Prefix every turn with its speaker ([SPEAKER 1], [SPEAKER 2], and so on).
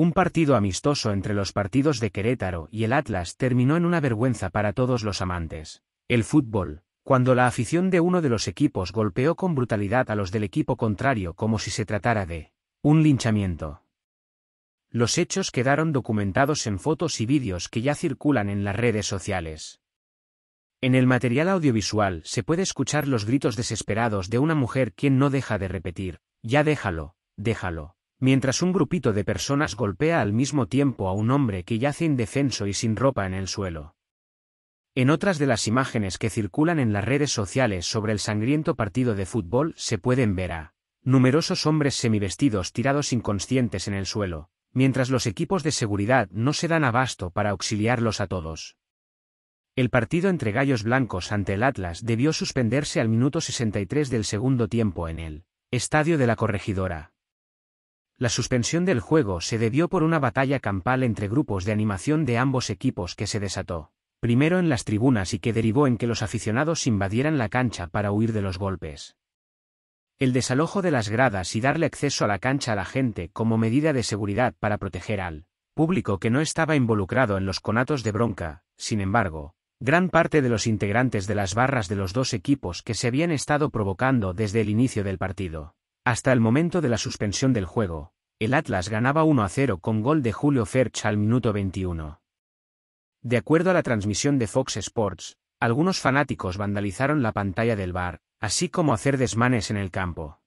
[SPEAKER 1] Un partido amistoso entre los partidos de Querétaro y el Atlas terminó en una vergüenza para todos los amantes. El fútbol, cuando la afición de uno de los equipos golpeó con brutalidad a los del equipo contrario como si se tratara de un linchamiento. Los hechos quedaron documentados en fotos y vídeos que ya circulan en las redes sociales. En el material audiovisual se puede escuchar los gritos desesperados de una mujer quien no deja de repetir, ya déjalo, déjalo mientras un grupito de personas golpea al mismo tiempo a un hombre que yace indefenso y sin ropa en el suelo. En otras de las imágenes que circulan en las redes sociales sobre el sangriento partido de fútbol se pueden ver a numerosos hombres semivestidos tirados inconscientes en el suelo, mientras los equipos de seguridad no se dan abasto para auxiliarlos a todos. El partido entre Gallos Blancos ante el Atlas debió suspenderse al minuto 63 del segundo tiempo en el Estadio de la Corregidora. La suspensión del juego se debió por una batalla campal entre grupos de animación de ambos equipos que se desató, primero en las tribunas y que derivó en que los aficionados invadieran la cancha para huir de los golpes. El desalojo de las gradas y darle acceso a la cancha a la gente como medida de seguridad para proteger al público que no estaba involucrado en los conatos de bronca, sin embargo, gran parte de los integrantes de las barras de los dos equipos que se habían estado provocando desde el inicio del partido. Hasta el momento de la suspensión del juego, el Atlas ganaba 1 a 0 con gol de Julio Ferch al minuto 21. De acuerdo a la transmisión de Fox Sports, algunos fanáticos vandalizaron la pantalla del bar, así como hacer desmanes en el campo.